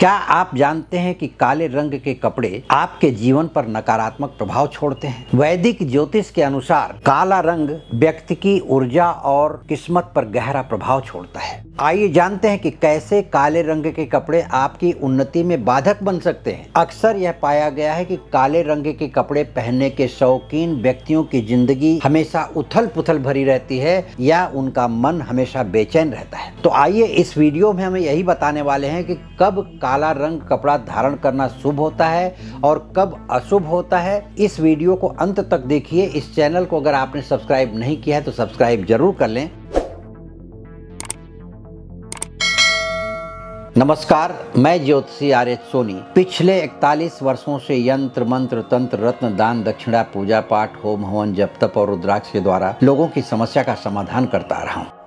क्या आप जानते हैं कि काले रंग के कपड़े आपके जीवन पर नकारात्मक प्रभाव छोड़ते हैं वैदिक ज्योतिष के अनुसार काला रंग व्यक्ति की ऊर्जा और किस्मत पर गहरा प्रभाव छोड़ता है आइए जानते हैं कि कैसे काले रंग के कपड़े आपकी उन्नति में बाधक बन सकते हैं अक्सर यह पाया गया है कि काले रंग के कपड़े पहनने के शौकीन व्यक्तियों की जिंदगी हमेशा उथल पुथल भरी रहती है या उनका मन हमेशा बेचैन रहता है तो आइए इस वीडियो में हमें यही बताने वाले हैं कि कब काला रंग कपड़ा धारण करना शुभ होता है और कब अशुभ होता है इस वीडियो को अंत तक देखिए इस चैनल को अगर आपने सब्सक्राइब नहीं किया है तो सब्सक्राइब जरूर कर लें नमस्कार मैं ज्योतिषी आर एच सोनी पिछले 41 वर्षों से यंत्र मंत्र तंत्र रत्न दान दक्षिणा पूजा पाठ होम हवन जप तप और रुद्राक्ष के द्वारा लोगों की समस्या का समाधान करता रहा हूँ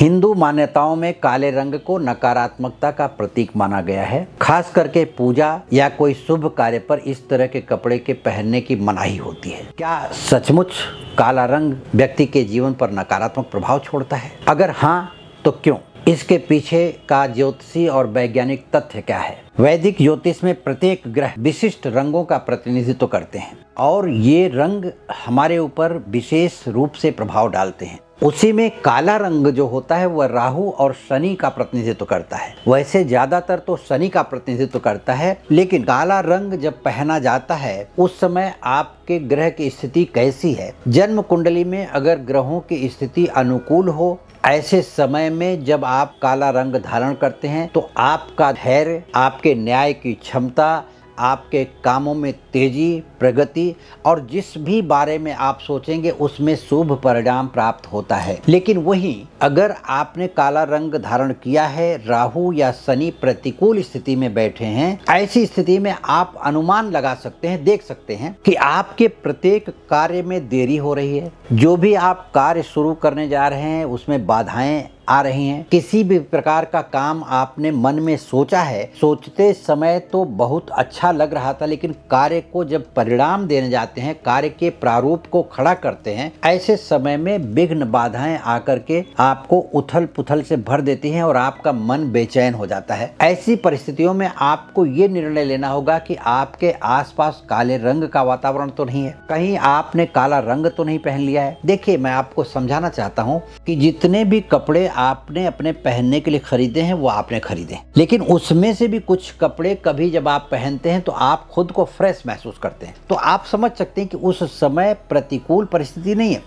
हिंदू मान्यताओं में काले रंग को नकारात्मकता का प्रतीक माना गया है खास करके पूजा या कोई शुभ कार्य पर इस तरह के कपड़े के पहनने की मनाही होती है क्या सचमुच काला रंग व्यक्ति के जीवन पर नकारात्मक प्रभाव छोड़ता है अगर हाँ तो क्यों इसके पीछे का ज्योतिषी और वैज्ञानिक तथ्य क्या है वैदिक ज्योतिष में प्रत्येक ग्रह विशिष्ट रंगों का प्रतिनिधित्व करते हैं और ये रंग हमारे ऊपर विशेष रूप से प्रभाव डालते हैं उसी में काला रंग जो होता है वह राहु और शनि का प्रतिनिधित्व करता है वैसे ज्यादातर तो शनि का प्रतिनिधित्व करता है लेकिन काला रंग जब पहना जाता है उस समय आपके ग्रह की स्थिति कैसी है जन्म कुंडली में अगर ग्रहों की स्थिति अनुकूल हो ऐसे समय में जब आप काला रंग धारण करते हैं तो आपका धैर्य आपके न्याय की क्षमता आपके कामों में तेजी प्रगति और जिस भी बारे में आप सोचेंगे उसमें शुभ परिणाम प्राप्त होता है लेकिन वहीं अगर आपने काला रंग धारण किया है राहु या शनि प्रतिकूल स्थिति में बैठे हैं ऐसी स्थिति में आप अनुमान लगा सकते हैं देख सकते हैं कि आपके प्रत्येक कार्य में देरी हो रही है जो भी आप कार्य शुरू करने जा रहे हैं उसमें बाधाएं आ रहे हैं किसी भी प्रकार का काम आपने मन में सोचा है सोचते समय तो बहुत अच्छा लग रहा था लेकिन कार्य को जब परिणाम देने जाते हैं कार्य के प्रारूप को खड़ा करते हैं ऐसे समय में विघ्न बाधाएं आकर के आपको उथल पुथल से भर देती हैं और आपका मन बेचैन हो जाता है ऐसी परिस्थितियों में आपको ये निर्णय लेना होगा की आपके आस काले रंग का वातावरण तो नहीं है कहीं आपने काला रंग तो नहीं पहन लिया है देखिये मैं आपको समझाना चाहता हूँ की जितने भी कपड़े आपने अपने पहनने के लिए खरीदे हैं वो आपने खरीदे लेकिन उसमें से भी कुछ कपड़े कभी जब आप पहनते हैं तो आप खुद को फ्रेश महसूस करते हैं तो आप समझ सकते हैं कि उस समय प्रतिकूल परिस्थिति नहीं है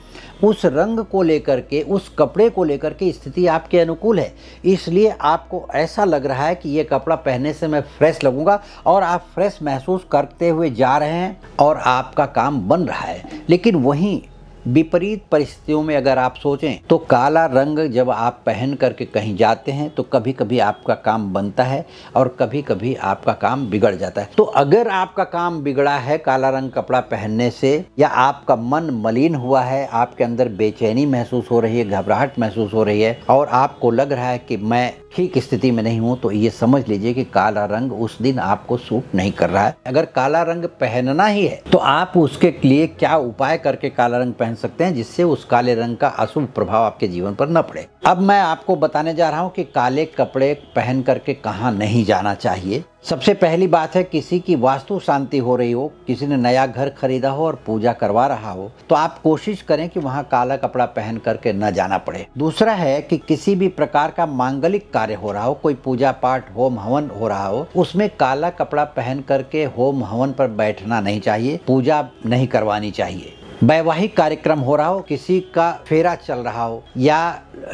उस रंग को लेकर के उस कपड़े को लेकर के स्थिति आपके अनुकूल है इसलिए आपको ऐसा लग रहा है कि ये कपड़ा पहनने से मैं फ्रेश लगूंगा और आप फ्रेश महसूस करते हुए जा रहे हैं और आपका काम बन रहा है लेकिन वहीं विपरीत परिस्थितियों में अगर आप सोचें तो काला रंग जब आप पहन करके कहीं जाते हैं तो कभी कभी आपका काम बनता है और कभी कभी आपका काम बिगड़ जाता है तो अगर आपका काम बिगड़ा है काला रंग कपड़ा पहनने से या आपका मन मलिन हुआ है आपके अंदर बेचैनी महसूस हो रही है घबराहट महसूस हो रही है और आपको लग रहा है कि मैं ठीक स्थिति में नहीं हूँ तो ये समझ लीजिए कि काला रंग उस दिन आपको सूट नहीं कर रहा है अगर काला रंग पहनना ही है तो आप उसके लिए क्या उपाय करके काला रंग पहन सकते हैं जिससे उस काले रंग का अशुभ प्रभाव आपके जीवन पर न पड़े अब मैं आपको बताने जा रहा हूँ कि काले कपड़े पहन करके कहाँ नहीं जाना चाहिए सबसे पहली बात है किसी की वास्तु शांति हो रही हो किसी ने नया घर खरीदा हो और पूजा करवा रहा हो तो आप कोशिश करें कि वहाँ काला कपड़ा पहन करके न जाना पड़े दूसरा है कि किसी भी प्रकार का मांगलिक कार्य हो रहा हो कोई पूजा पाठ होम हवन हो रहा हो उसमें काला कपड़ा पहन करके होम हवन पर बैठना नहीं चाहिए पूजा नहीं करवानी चाहिए वैवाहिक कार्यक्रम हो रहा हो किसी का फेरा चल रहा हो या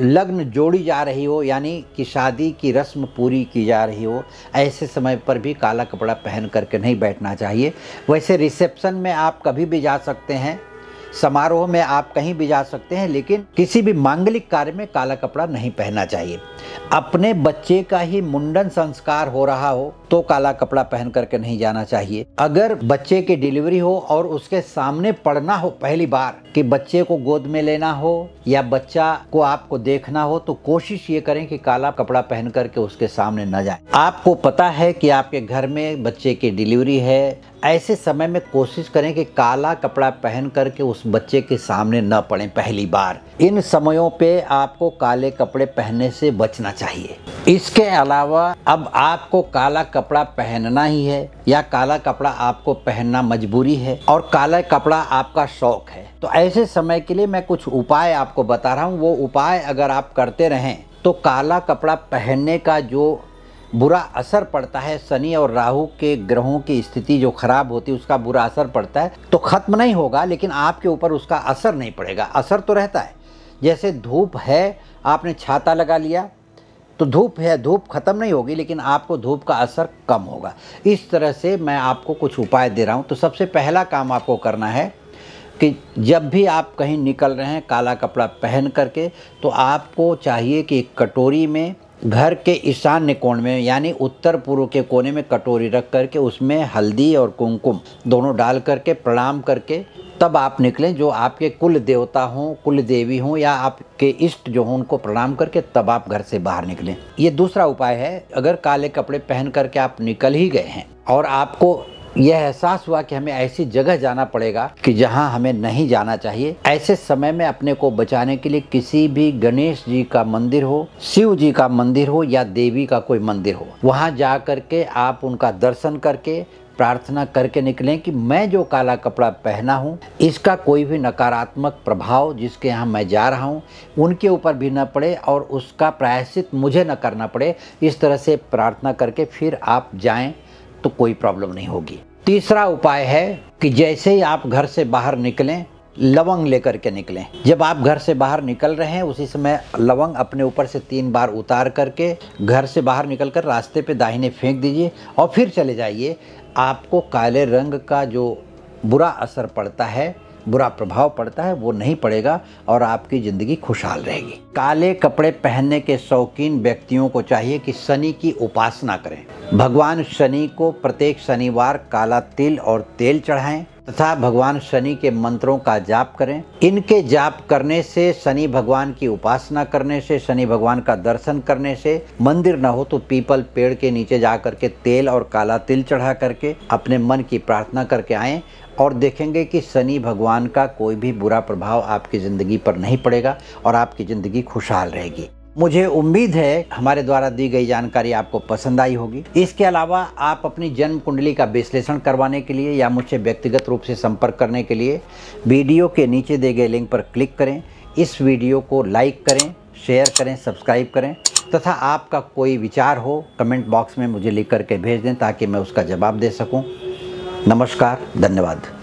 लग्न जोड़ी जा रही हो यानी कि शादी की रस्म पूरी की जा रही हो ऐसे समय पर भी काला कपड़ा पहन करके नहीं बैठना चाहिए वैसे रिसेप्शन में आप कभी भी जा सकते हैं समारोह में आप कहीं भी जा सकते हैं लेकिन किसी भी मांगलिक कार्य में काला कपड़ा नहीं पहनना चाहिए अपने बच्चे का ही मुंडन संस्कार हो रहा हो तो काला कपड़ा पहन करके नहीं जाना चाहिए अगर बच्चे की डिलीवरी हो और उसके सामने पढ़ना हो पहली बार कि बच्चे को गोद में लेना हो या बच्चा को आपको देखना हो तो कोशिश ये करें कि काला कपड़ा पहन करके उसके सामने न जाए आपको पता है कि आपके घर में बच्चे की डिलीवरी है ऐसे समय में कोशिश करें कि काला कपड़ा पहन करके उस बच्चे के सामने न पड़े पहली बार इन समयों पे आपको काले कपड़े पहनने से बचना चाहिए इसके अलावा अब आपको काला कपड़ा पहनना ही है या काला कपड़ा आपको पहनना मजबूरी है और काला कपड़ा आपका शौक है तो ऐसे समय के लिए मैं कुछ उपाय आपको बता रहा हूँ वो उपाय अगर आप करते रहें तो काला कपड़ा पहनने का जो बुरा असर पड़ता है शनि और राहु के ग्रहों की स्थिति जो खराब होती है उसका बुरा असर पड़ता है तो खत्म नहीं होगा लेकिन आपके ऊपर उसका असर नहीं पड़ेगा असर तो रहता है जैसे धूप है आपने छाता लगा लिया तो धूप है धूप खत्म नहीं होगी लेकिन आपको धूप का असर कम होगा इस तरह से मैं आपको कुछ उपाय दे रहा हूँ तो सबसे पहला काम आपको करना है कि जब भी आप कहीं निकल रहे हैं काला कपड़ा पहन करके तो आपको चाहिए कि एक कटोरी में घर के ईशान्य कोण में यानी उत्तर पूर्व के कोने में कटोरी रख करके उसमें हल्दी और कुमकुम दोनों डाल करके प्रणाम करके तब आप निकलें जो आपके कुल देवता हों कुल देवी हों या आपके इष्ट जो हों उनको प्रणाम करके तब आप घर से बाहर निकलें ये दूसरा उपाय है अगर काले कपड़े पहन करके आप निकल ही गए हैं और आपको यह एहसास हुआ कि हमें ऐसी जगह जाना पड़ेगा कि जहां हमें नहीं जाना चाहिए ऐसे समय में अपने को बचाने के लिए किसी भी गणेश जी का मंदिर हो शिव जी का मंदिर हो या देवी का कोई मंदिर हो वहां जा करके आप उनका दर्शन करके प्रार्थना करके निकलें कि मैं जो काला कपड़ा पहना हूँ इसका कोई भी नकारात्मक प्रभाव जिसके यहाँ मैं जा रहा हूँ उनके ऊपर भी न पड़े और उसका प्रायश्चित मुझे न करना पड़े इस तरह से प्रार्थना करके फिर आप जाएं तो कोई प्रॉब्लम नहीं होगी तीसरा उपाय है कि जैसे ही आप घर से बाहर निकलें लवंग लेकर के निकलें जब आप घर से बाहर निकल रहे हैं उसी समय लवंग अपने ऊपर से तीन बार उतार करके घर से बाहर निकलकर रास्ते पे दाहिने फेंक दीजिए और फिर चले जाइए आपको काले रंग का जो बुरा असर पड़ता है बुरा प्रभाव पड़ता है वो नहीं पड़ेगा और आपकी ज़िंदगी खुशहाल रहेगी काले कपड़े पहनने के शौकीन व्यक्तियों को चाहिए कि शनि की उपासना करें भगवान शनि को प्रत्येक शनिवार काला तिल और तेल चढ़ाएं तथा भगवान शनि के मंत्रों का जाप करें इनके जाप करने से शनि भगवान की उपासना करने से शनि भगवान का दर्शन करने से मंदिर न हो तो पीपल पेड़ के नीचे जा करके तेल और काला तिल चढ़ा करके अपने मन की प्रार्थना करके आए और देखेंगे कि शनि भगवान का कोई भी बुरा प्रभाव आपकी ज़िंदगी पर नहीं पड़ेगा और आपकी ज़िंदगी खुशहाल रहेगी मुझे उम्मीद है हमारे द्वारा दी गई जानकारी आपको पसंद आई होगी इसके अलावा आप अपनी जन्म कुंडली का विश्लेषण करवाने के लिए या मुझसे व्यक्तिगत रूप से संपर्क करने के लिए वीडियो के नीचे दिए गए लिंक पर क्लिक करें इस वीडियो को लाइक करें शेयर करें सब्सक्राइब करें तथा आपका कोई विचार हो कमेंट बॉक्स में मुझे लिख करके भेज दें ताकि मैं उसका जवाब दे सकूँ नमस्कार धन्यवाद